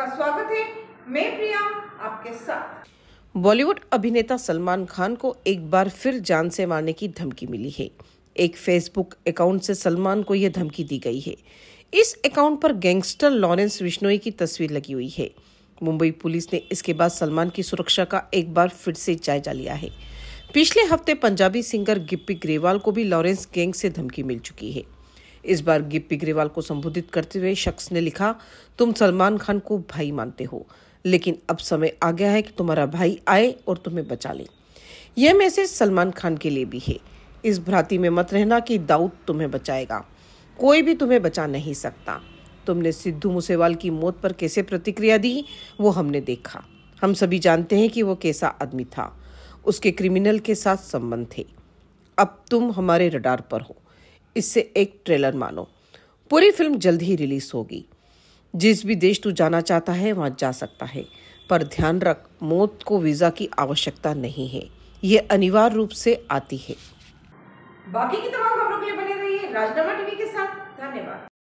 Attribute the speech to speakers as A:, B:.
A: आपका स्वागत है मैं प्रिया आपके साथ
B: बॉलीवुड अभिनेता सलमान खान को एक बार फिर जान से मारने की धमकी मिली है एक फेसबुक अकाउंट से सलमान को यह धमकी दी गई है इस अकाउंट पर गैंगस्टर लॉरेंस विश्नोई की तस्वीर लगी हुई है मुंबई पुलिस ने इसके बाद सलमान की सुरक्षा का एक बार फिर से जायजा लिया है पिछले हफ्ते पंजाबी सिंगर गिप्पी ग्रेवाल को भी लॉरेंस गैंग से धमकी मिल चुकी है इस बार गिप्पी ग्रेवाल को संबोधित करते हुए शख्स ने लिखा तुम सलमान खान को भाई मानते हो लेकिन अब समय आ गया है कि तुम्हारा भाई आए और तुम्हें बचा ले यह मैसेज सलमान खान के लिए भी है इस भ्रांति में मत रहना कि दाऊद तुम्हें बचाएगा कोई भी तुम्हें बचा नहीं सकता तुमने सिद्धू मूसेवाल की मौत पर कैसे प्रतिक्रिया दी वो हमने देखा हम सभी जानते हैं कि वो कैसा आदमी था उसके क्रिमिनल के साथ संबंध थे अब तुम हमारे रडार पर हो इससे एक ट्रेलर मानो पूरी फिल्म जल्द ही रिलीज होगी जिस भी देश तू जाना चाहता है वहां जा सकता है पर ध्यान रख मौत को वीजा की आवश्यकता नहीं है ये अनिवार्य रूप से आती है
C: बाकी की तमाम खबरों के लिए बने रहिए राजनामा टीवी के साथ धन्यवाद